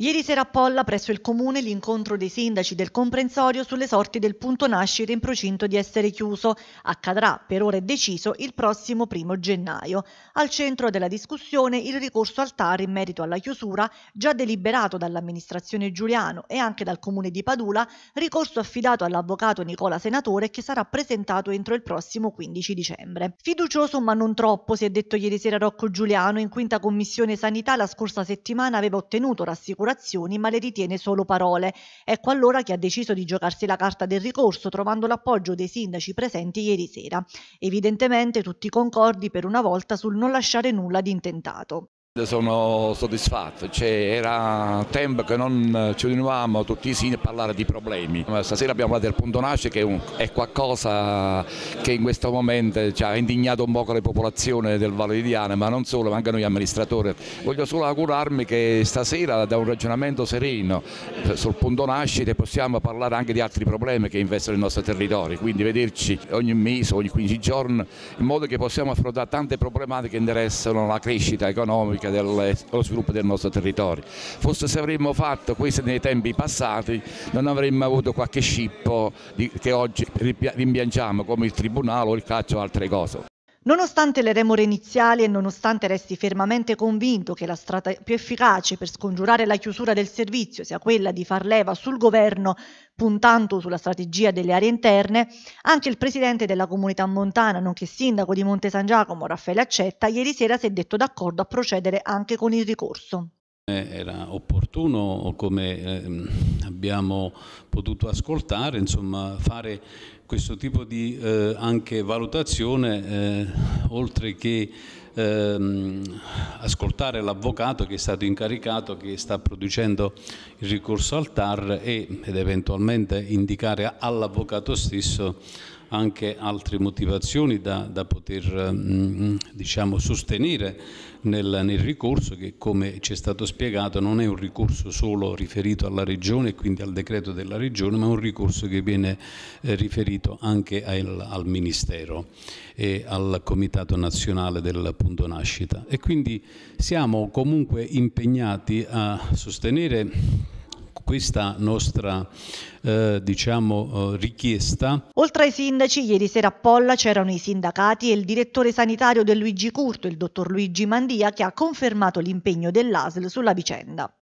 Ieri sera a Polla, presso il comune, l'incontro dei sindaci del comprensorio sulle sorti del punto nascita in procinto di essere chiuso. Accadrà, per ora è deciso, il prossimo primo gennaio. Al centro della discussione il ricorso al TAR in merito alla chiusura, già deliberato dall'amministrazione Giuliano e anche dal comune di Padula, ricorso affidato all'avvocato Nicola Senatore che sarà presentato entro il prossimo 15 dicembre. Fiducioso ma non troppo, si è detto ieri sera Rocco Giuliano, in quinta commissione sanità la scorsa settimana aveva ottenuto rassicurazione assicurazioni, ma le ritiene solo parole. Ecco allora che ha deciso di giocarsi la carta del ricorso, trovando l'appoggio dei sindaci presenti ieri sera. Evidentemente tutti concordi per una volta sul non lasciare nulla di intentato. Sono soddisfatto, cioè, era tempo che non ci univamo tutti insieme a parlare di problemi. Stasera abbiamo parlato del punto nasce che è, un, è qualcosa che in questo momento cioè, ha indignato un po' la popolazione del Valle di Diana, ma non solo, ma anche noi amministratori. Voglio solo augurarmi che stasera da un ragionamento sereno eh, sul punto nascite possiamo parlare anche di altri problemi che investono il nostro territorio, quindi vederci ogni mese, ogni 15 giorni, in modo che possiamo affrontare tante problematiche che interessano la crescita economica anche dello sviluppo del nostro territorio. Forse se avremmo fatto questo nei tempi passati non avremmo avuto qualche scippo che oggi rimpiangiamo come il Tribunale o il calcio o altre cose. Nonostante le remore iniziali e nonostante resti fermamente convinto che la strada più efficace per scongiurare la chiusura del servizio sia quella di far leva sul governo puntando sulla strategia delle aree interne, anche il presidente della comunità montana, nonché sindaco di Monte San Giacomo, Raffaele Accetta, ieri sera si è detto d'accordo a procedere anche con il ricorso era opportuno, come ehm, abbiamo potuto ascoltare, insomma, fare questo tipo di eh, valutazione, eh, oltre che eh, ascoltare l'avvocato che è stato incaricato, che sta producendo il ricorso al TAR e, ed eventualmente indicare all'avvocato stesso anche altre motivazioni da, da poter mm, diciamo, sostenere nel, nel, ricorso che come ci è stato spiegato non è un ricorso solo riferito alla Regione e quindi al decreto della Regione ma è un ricorso che viene eh, riferito anche al, al, Ministero e al Comitato Nazionale del Punto Nascita e quindi siamo comunque impegnati a sostenere questa nostra eh, diciamo, eh, richiesta. Oltre ai sindaci, ieri sera a Polla c'erano i sindacati e il direttore sanitario del Luigi Curto, il dottor Luigi Mandia, che ha confermato l'impegno dell'ASL sulla vicenda.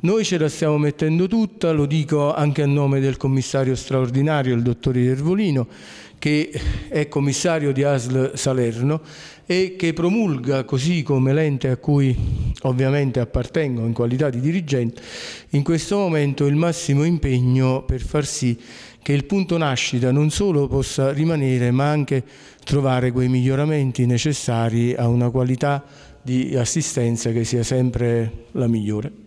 Noi ce la stiamo mettendo tutta, lo dico anche a nome del commissario straordinario, il dottor Iervolino, che è commissario di ASL Salerno e che promulga, così come l'ente a cui ovviamente appartengo in qualità di dirigente, in questo momento il massimo impegno per far sì che il punto nascita non solo possa rimanere, ma anche trovare quei miglioramenti necessari a una qualità di assistenza che sia sempre la migliore.